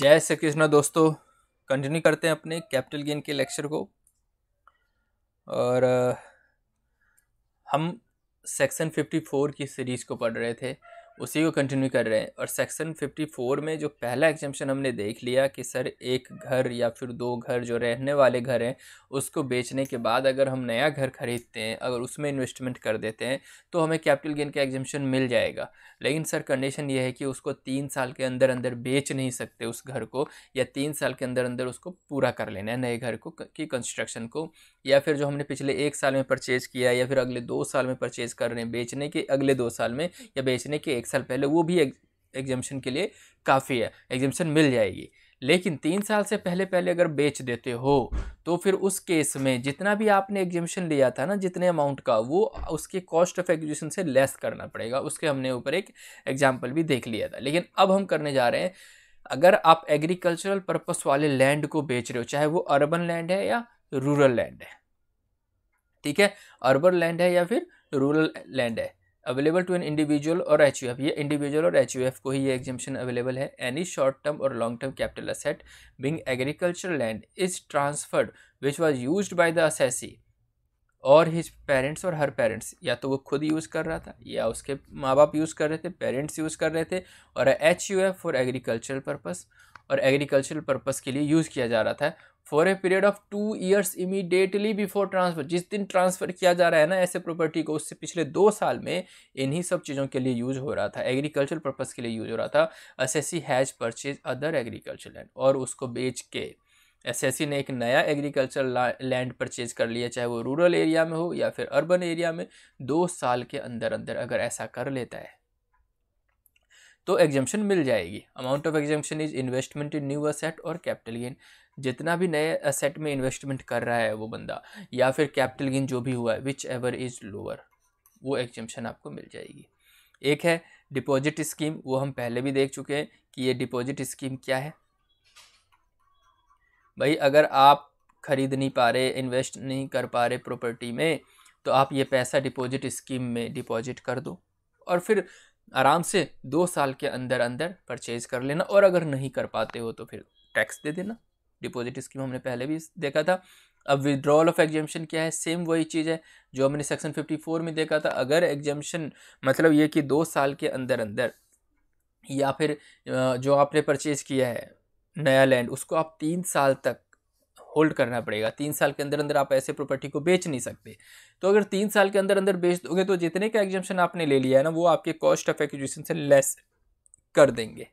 जय श्री कृष्णा दोस्तों कंटिन्यू करते हैं अपने कैपिटल गेन के लेक्चर को और हम सेक्शन 54 की सीरीज़ को पढ़ रहे थे उसी को कंटिन्यू कर रहे हैं और सेक्शन 54 में जो पहला एग्जम्पन हमने देख लिया कि सर एक घर या फिर दो घर जो रहने वाले घर हैं उसको बेचने के बाद अगर हम नया घर खरीदते हैं अगर उसमें इन्वेस्टमेंट कर देते हैं तो हमें कैपिटल गेन का एग्जम्पन मिल जाएगा लेकिन सर कंडीशन ये है कि उसको तीन साल के अंदर अंदर बेच नहीं सकते उस घर को या तीन साल के अंदर अंदर उसको पूरा कर लेना है नए घर को की कंस्ट्रक्शन को या फिर जो हमने पिछले एक साल में परचेज़ किया या फिर अगले दो साल में परचेज़ कर रहे हैं बेचने के अगले दो साल में या बेचने के एक साल पहले वो भी एग्जामेशन के लिए काफ़ी है एग्जामेशन मिल जाएगी लेकिन तीन साल से पहले पहले अगर बेच देते हो तो फिर उस केस में जितना भी आपने एग्जामेशन लिया था ना जितने अमाउंट का वो उसके कॉस्ट ऑफ एग्जामेशन से लेस करना पड़ेगा उसके हमने ऊपर एक एग्जाम्पल भी देख लिया था लेकिन अब हम करने जा रहे हैं अगर आप एग्रीकल्चरल पर्पस वाले लैंड को बेच रहे हो चाहे वो अर्बन लैंड है या रूरल लैंड है ठीक है अर्बन लैंड है या फिर रूरल लैंड है अवेलेबल टू एन इंडिविजुअल और एच यू एफ ये इंडिविजुअल और एच यू एफ को ही ये एग्जिबिशन अवेलेबल है any short term or long term capital asset being agriculture land is transferred which was use by the assessee or his parents or her parents या तो वो खुद use कर रहा था या उसके माँ बाप यूज़ कर रहे थे पेरेंट्स यूज़ कर रहे थे और H U F for agricultural purpose और एग्रीकल्चरल पर्पज़ के लिए यूज़ किया जा रहा था for a period of two years immediately before transfer जिस दिन ट्रांसफ़र किया जा रहा है ना ऐसे प्रॉपर्टी को उससे पिछले दो साल में इन्हीं सब चीज़ों के लिए यूज हो रहा था एग्रीकल्चर पर्पज़ के लिए यूज हो रहा था assessee has purchase other agriculture land और उसको बेच के एस एस सी ने एक नया एग्रीकल्चर लैंड परचेज कर लिया चाहे वो रूरल एरिया में हो या फिर अर्बन एरिया में दो साल के अंदर अंदर अगर ऐसा कर लेता है तो एग्जम्पन मिल जाएगी amount of exemption is investment in new asset or capital gain जितना भी नए असेट में इन्वेस्टमेंट कर रहा है वो बंदा या फिर कैपिटल गेन जो भी हुआ है विच एवर इज़ लोअर वो एग्जेपन आपको मिल जाएगी एक है डिपॉजिट स्कीम वो हम पहले भी देख चुके हैं कि ये डिपॉजिट स्कीम क्या है भाई अगर आप खरीद नहीं पा रहे इन्वेस्ट नहीं कर पा रहे प्रॉपर्टी में तो आप ये पैसा डिपॉजिट स्कीम में डिपॉजिट कर दो और फिर आराम से दो साल के अंदर अंदर परचेज कर लेना और अगर नहीं कर पाते हो तो फिर टैक्स दे देना डिपॉजिट स्कीम हमने पहले भी देखा था अब विदड्रॉल ऑफ एग्जामेशन क्या है सेम वही चीज़ है जो हमने सेक्शन 54 में देखा था अगर एग्जामेशन मतलब ये कि दो साल के अंदर अंदर या फिर जो आपने परचेज़ किया है नया लैंड उसको आप तीन साल तक होल्ड करना पड़ेगा तीन साल के अंदर अंदर आप ऐसे प्रॉपर्टी को बेच नहीं सकते तो अगर तीन साल के अंदर अंदर बेच दोगे तो जितने का एग्जामेशन आपने ले लिया है ना वो आपके कॉस्ट ऑफ एक्विजिशन से लेस कर देंगे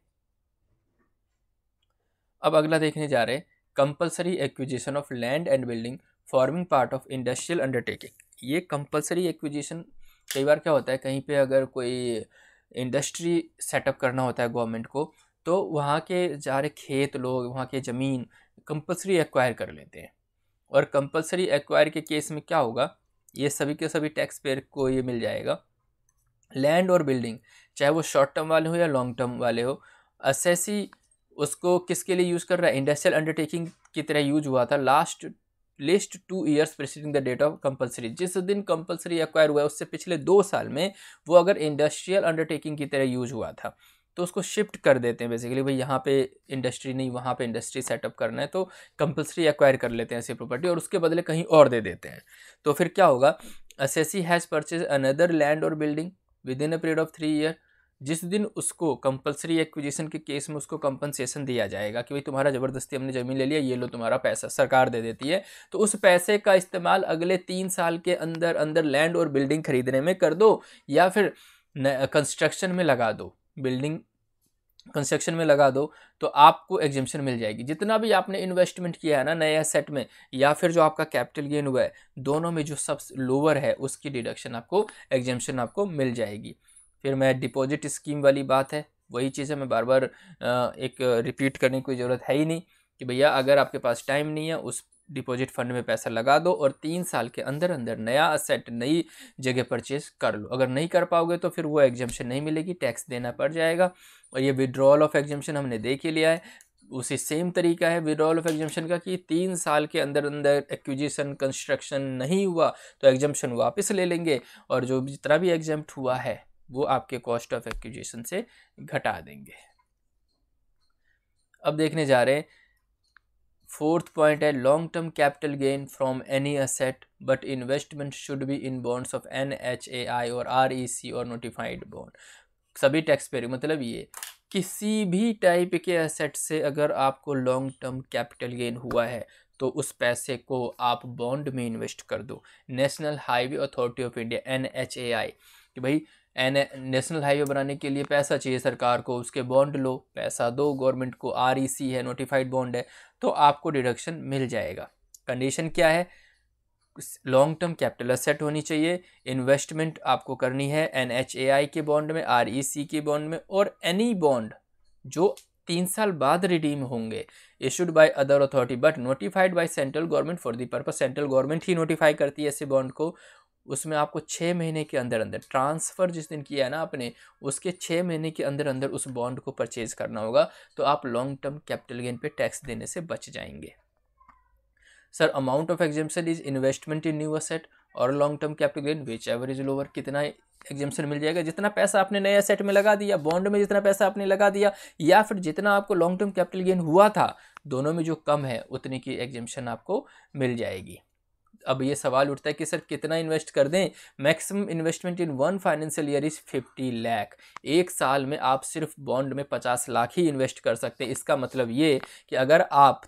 अब अगला देखने जा रहे हैं compulsory acquisition of land and building forming part of industrial undertaking ये कंपलसरी एक्विजिशन कई बार क्या होता है कहीं पे अगर कोई इंडस्ट्री सेटअप करना होता है गवर्नमेंट को तो वहाँ के जा रहे खेत लोग वहाँ के ज़मीन कंपलसरी एक्वायर कर लेते हैं और कंपलसरी एक्वायर के केस में क्या होगा ये सभी के सभी टैक्स पेयर को ये मिल जाएगा लैंड और बिल्डिंग चाहे वो शॉर्ट टर्म वाले हो या लॉन्ग टर्म वाले हो असेसी उसको किसके लिए यूज़ कर रहा है इंडस्ट्रियल अंडरटेकिंग की तरह यूज हुआ था last list two years preceding the date of compulsory जिस दिन कंपलसरी एक्वायर हुआ है उससे पिछले दो साल में वो अगर इंडस्ट्रियल अंडरटेकिंग की तरह यूज हुआ था तो उसको शिफ्ट कर देते हैं बेसिकली भाई यहाँ पे इंडस्ट्री नहीं वहाँ पे इंडस्ट्री सेटअप करना है तो कंपलसरी एक्वायर कर लेते हैं ऐसी प्रॉपर्टी और उसके बदले कहीं और दे देते हैं तो फिर क्या होगा assessee has purchase another land or building within a period of three year जिस दिन उसको कंपलसरी एक्विजिशन के केस में उसको कंपनसेशन दिया जाएगा कि भाई तुम्हारा ज़बरदस्ती हमने ज़मीन ले लिया ये लो तुम्हारा पैसा सरकार दे देती है तो उस पैसे का इस्तेमाल अगले तीन साल के अंदर अंदर लैंड और बिल्डिंग खरीदने में कर दो या फिर कंस्ट्रक्शन में लगा दो बिल्डिंग कंस्ट्रक्शन में लगा दो तो आपको एग्जिम्पन मिल जाएगी जितना भी आपने इन्वेस्टमेंट किया है ना नए सेट में या फिर जो आपका कैपिटल गेन हुआ है दोनों में जो सब लोअर है उसकी डिडक्शन आपको एग्जिम्पन आपको मिल जाएगी फिर मैं डिपॉजिट स्कीम वाली बात है वही चीज़ है मैं बार बार एक रिपीट करने की कोई ज़रूरत है ही नहीं कि भैया अगर आपके पास टाइम नहीं है उस डिपॉजिट फंड में पैसा लगा दो और तीन साल के अंदर अंदर नया असेट नई जगह परचेज कर लो अगर नहीं कर पाओगे तो फिर वो एग्जामेशन नहीं मिलेगी टैक्स देना पड़ जाएगा और ये विड्रॉल ऑफ एग्जामेशन हमने देख ही लिया है उसी सेम तरीका है विड्रॉल ऑफ एग्जामेशन का कि तीन साल के अंदर अंदर एक्विजिशन कंस्ट्रक्शन नहीं हुआ तो एग्जामेशन वापस ले लेंगे और जो जितना भी एग्जाम हुआ है वो आपके कॉस्ट ऑफ एक्विजिशन से घटा देंगे अब देखने जा रहे हैं फोर्थ पॉइंट है long term capital gain from any asset but investment should be in bonds of N H A I or R E C or notified bond सभी टैक्स पेयर मतलब ये किसी भी टाइप के असेट से अगर आपको लॉन्ग टर्म कैपिटल गेन हुआ है तो उस पैसे को आप बॉन्ड में इन्वेस्ट कर दो national highway authority of India N H A I कि भाई एन नेशनल हाईवे बनाने के लिए पैसा चाहिए सरकार को उसके बॉन्ड लो पैसा दो गवर्नमेंट को आर ई सी है नोटिफाइड बॉन्ड है तो आपको डिडक्शन मिल जाएगा कंडीशन क्या है लॉन्ग टर्म कैपिटल असेट होनी चाहिए इन्वेस्टमेंट आपको करनी है एन एच ए आई के बॉन्ड में आर सी e के बॉन्ड में और एनी बॉन्ड जो तीन साल बाद रिडीम होंगे issued by other authority but notified by central government for the purpose central government ही नोटिफाई करती है ऐसे बॉन्ड को उसमें आपको छः महीने के अंदर अंदर ट्रांसफ़र जिस दिन किया है ना आपने उसके छः महीने के अंदर अंदर उस बॉन्ड को परचेज़ करना होगा तो आप लॉन्ग टर्म कैपिटल गेन पे टैक्स देने से बच जाएंगे sir amount of exemption is investment in new asset or long term capital gain whichever is lower कितना एग्जेम्पन मिल जाएगा जितना पैसा आपने नए असेट में लगा दिया बॉन्ड में जितना पैसा आपने लगा दिया या फिर जितना आपको लॉन्ग टर्म कैपिटल गेन हुआ था दोनों में जो कम है उतनी की एग्जेम्पन आपको मिल जाएगी अब ये सवाल उठता है कि सर कितना इन्वेस्ट कर दें maximum investment in one financial year is fifty lakh एक साल में आप सिर्फ बॉन्ड में पचास लाख ही इन्वेस्ट कर सकते हैं इसका मतलब ये कि अगर आप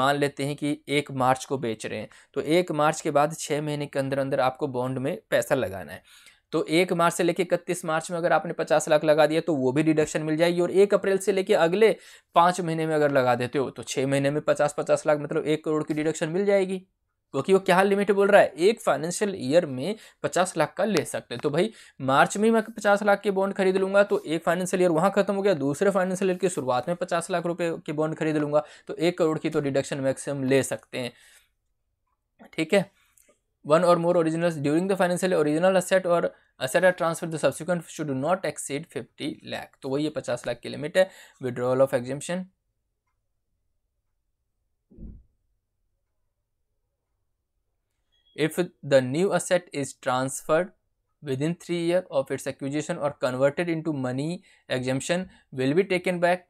मान लेते हैं कि एक मार्च को बेच रहे हैं तो एक मार्च के बाद छः महीने के अंदर अंदर आपको बॉन्ड में पैसा लगाना है तो एक मार्च से लेकर इकतीस मार्च में अगर आपने पचास लाख लगा दिया तो वो भी डिडक्शन मिल जाएगी और एक अप्रैल से लेकर अगले पाँच महीने में अगर लगा देते हो तो छः महीने में पचास पचास लाख मतलब एक करोड़ की डिडक्शन मिल जाएगी क्योंकि वो क्या लिमिट बोल रहा है एक फाइनेंशियल ईयर में पचास लाख का ले सकते हैं तो भाई मार्च में मैं पचास लाख के बॉन्ड खरीद लूंगा तो एक फाइनेंशियल ईयर वहाँ खत्म हो गया दूसरे फाइनेंशियल ईयर की शुरुआत में पचास लाख रुपए के बॉन्ड खरीद लूंगा तो एक करोड़ की तो डिडक्शन मैक्सिमम ले सकते हैं ठीक है one or more original during the financial original asset or asset are transfer the subsequent should not exceed fifty lakh तो वही पचास लाख की लिमिट है withdrawal of exemption if the new asset is transferred within 3 year of its acquisition or converted into money exemption will be taken back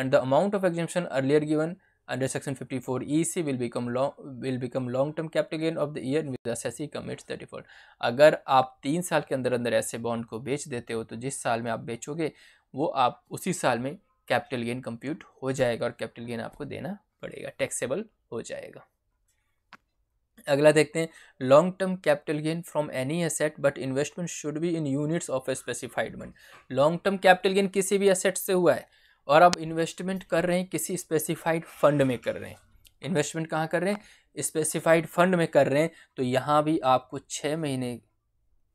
and the amount of exemption earlier given under section 54 EC will become long will become long term capital gain of the year with the assessee commits the default agar aap 3 saal ke andar andar aise bond ko bech dete ho to jis saal mein aap bechoge wo aap usi saal mein capital gain compute हो जाएगा और capital gain आपको देना पड़ेगा taxable हो जाएगा अगला देखते हैं long term capital gain from any asset but investment should be in units of a specified money long term capital gain किसी भी एसेट से हुआ है और आप इन्वेस्टमेंट कर रहे हैं किसी स्पेसिफाइड फंड में कर रहे हैं इन्वेस्टमेंट कहाँ कर रहे हैं स्पेसिफाइड फंड में कर रहे हैं तो यहाँ भी आपको छः महीने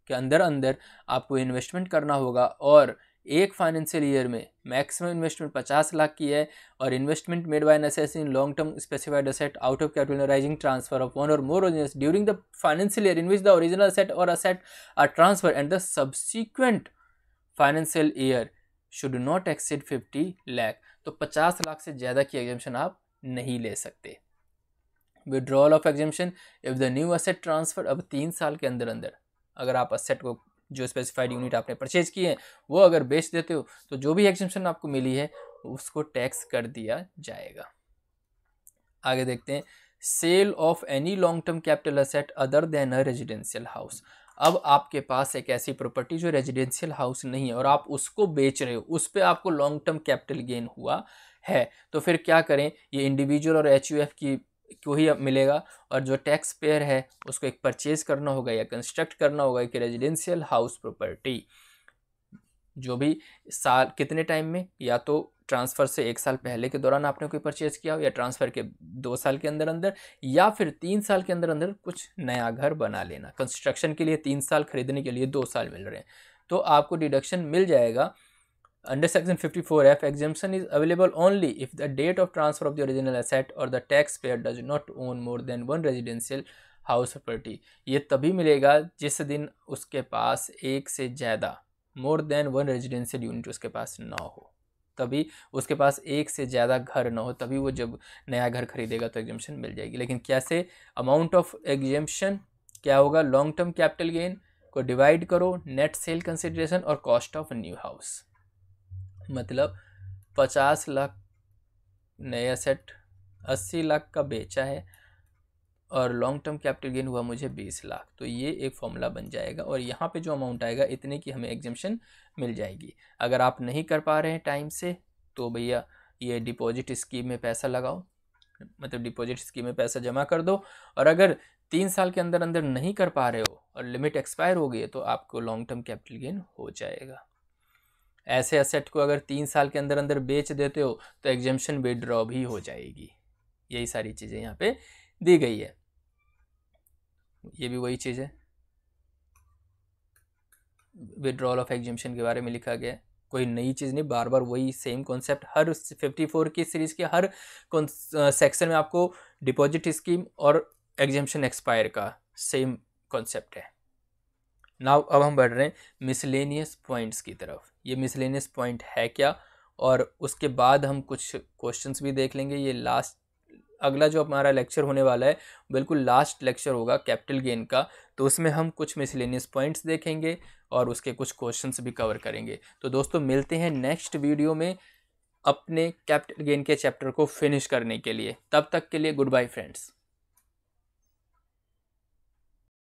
के अंदर अंदर आपको इन्वेस्टमेंट करना होगा और एक फाइनेंशियल ईयर में मैक्सिमम इन्वेस्टमेंट पचास लाख की है और investment made by assessee in long term specified asset out of capital arising transfer of one or more original during the financial year in which the original asset or asset are transfer and the subsequent financial year should not exceed fifty lakh तो पचास लाख से ज़्यादा की एग्जामेशन आप नहीं ले सकते withdrawal of exemption if the new asset transfer अब तीन साल के अंदर अंदर अगर आप असेट को जो स्पेसिफाइड यूनिट आपने परचेज किए हैं वो अगर बेच देते हो तो जो भी एग्जिम्पन आपको मिली है उसको टैक्स कर दिया जाएगा आगे देखते हैं sale of any long term capital asset other than a residential house अब आपके पास एक ऐसी प्रॉपर्टी जो रेजिडेंशियल हाउस नहीं है और आप उसको बेच रहे हो उस पर आपको लॉन्ग टर्म कैपिटल गेन हुआ है तो फिर क्या करें ये इंडिविजुअल और एच की को ही मिलेगा और जो टैक्स पेयर है उसको एक परचेज करना होगा या कंस्ट्रक्ट करना होगा एक रेजिडेंशियल हाउस प्रॉपर्टी जो भी साल कितने टाइम में या तो ट्रांसफ़र से एक साल पहले के दौरान आपने कोई परचेज़ किया हो या ट्रांसफ़र के दो साल के अंदर अंदर या फिर तीन साल के अंदर अंदर कुछ नया घर बना लेना कंस्ट्रक्शन के लिए तीन साल खरीदने के लिए दो साल मिल रहे हैं तो आपको डिडक्शन मिल जाएगा Under section 54F, exemption is available only if the date of transfer of the original asset or the taxpayer does not own more than one residential house property ये तभी मिलेगा जिस दिन उसके पास एक से ज़्यादा more than one residential unit उसके पास ना हो तभी उसके पास एक से ज़्यादा घर ना हो तभी वो जब नया घर खरीदेगा तो एग्जामेशन मिल जाएगी लेकिन कैसे अमाउंट ऑफ एग्जेम्पन क्या होगा लॉन्ग टर्म कैपिटल गेन को डिवाइड करो नेट सेल कंसिड्रेशन और कॉस्ट ऑफ न्यू हाउस मतलब पचास लाख नया सेट अस्सी लाख का बेचा है और लॉन्ग टर्म कैपिटल गेन हुआ मुझे बीस लाख तो ये एक फॉर्मूला बन जाएगा और यहाँ पे जो अमाउंट आएगा इतने की हमें एग्जामेशन मिल जाएगी अगर आप नहीं कर पा रहे हैं टाइम से तो भैया ये डिपॉजिट स्कीम में पैसा लगाओ मतलब डिपॉजिट स्कीम में पैसा जमा कर दो और अगर तीन साल के अंदर अंदर नहीं कर पा रहे हो और लिमिट एक्सपायर हो गई है तो आपको लॉन्ग टर्म कैपिटल गेन हो जाएगा ऐसे असेट को अगर तीन साल के अंदर अंदर बेच देते हो तो एग्जम्पन विड्रॉ भी हो जाएगी यही सारी चीज़ें यहाँ पे दी गई है ये भी वही चीज़ है विड्रॉल ऑफ एग्जिबिशन के बारे में लिखा गया कोई नई चीज़ नहीं बार बार वही सेम कॉन्सेप्ट हर 54 की सीरीज़ के हर सेक्शन में आपको डिपॉजिट स्कीम और एग्जिबिशन एक्सपायर का सेम कॉन्सेप्ट है नाव अब हम बढ़ रहे हैं मिसलेनियस पॉइंट्स की तरफ ये मिसलेनियस पॉइंट है क्या और उसके बाद हम कुछ क्वेश्चंस भी देख लेंगे ये लास्ट अगला जो हमारा लेक्चर होने वाला है बिल्कुल लास्ट लेक्चर होगा कैपिटल गेन का तो उसमें हम कुछ मिसलेनियस पॉइंट्स देखेंगे और उसके कुछ क्वेश्चंस भी कवर करेंगे तो दोस्तों मिलते हैं नेक्स्ट वीडियो में अपने कैपिटल गेन के चैप्टर को फिनिश करने के लिए तब तक के लिए गुड बाय फ्रेंड्स